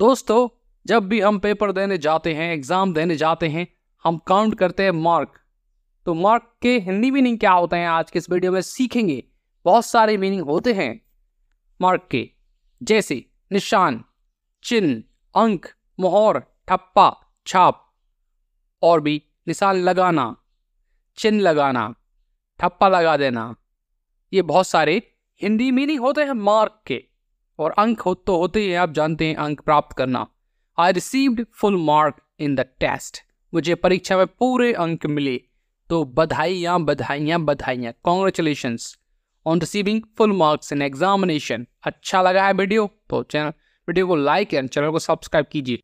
दोस्तों जब भी हम पेपर देने जाते हैं एग्ज़ाम देने जाते हैं हम काउंट करते हैं मार्क तो मार्क के हिंदी मीनिंग क्या होते हैं आज के इस वीडियो में सीखेंगे बहुत सारे मीनिंग होते हैं मार्क के जैसे निशान चिन्ह अंक मोहर ठप्पा छाप और भी निशान लगाना चिन्ह लगाना ठप्पा लगा देना ये बहुत सारे हिंदी मीनिंग होते हैं मार्क के और अंक हो तो होते ही आप जानते हैं अंक प्राप्त करना I received full mark in the test मुझे परीक्षा में पूरे अंक मिले तो बधाइयाँ बधाइयाँ बधाइयाँ congratulation on receiving full marks in examination अच्छा लगा है वीडियो तो चैनल वीडियो को लाइक एंड चैनल को सब्सक्राइब कीजिए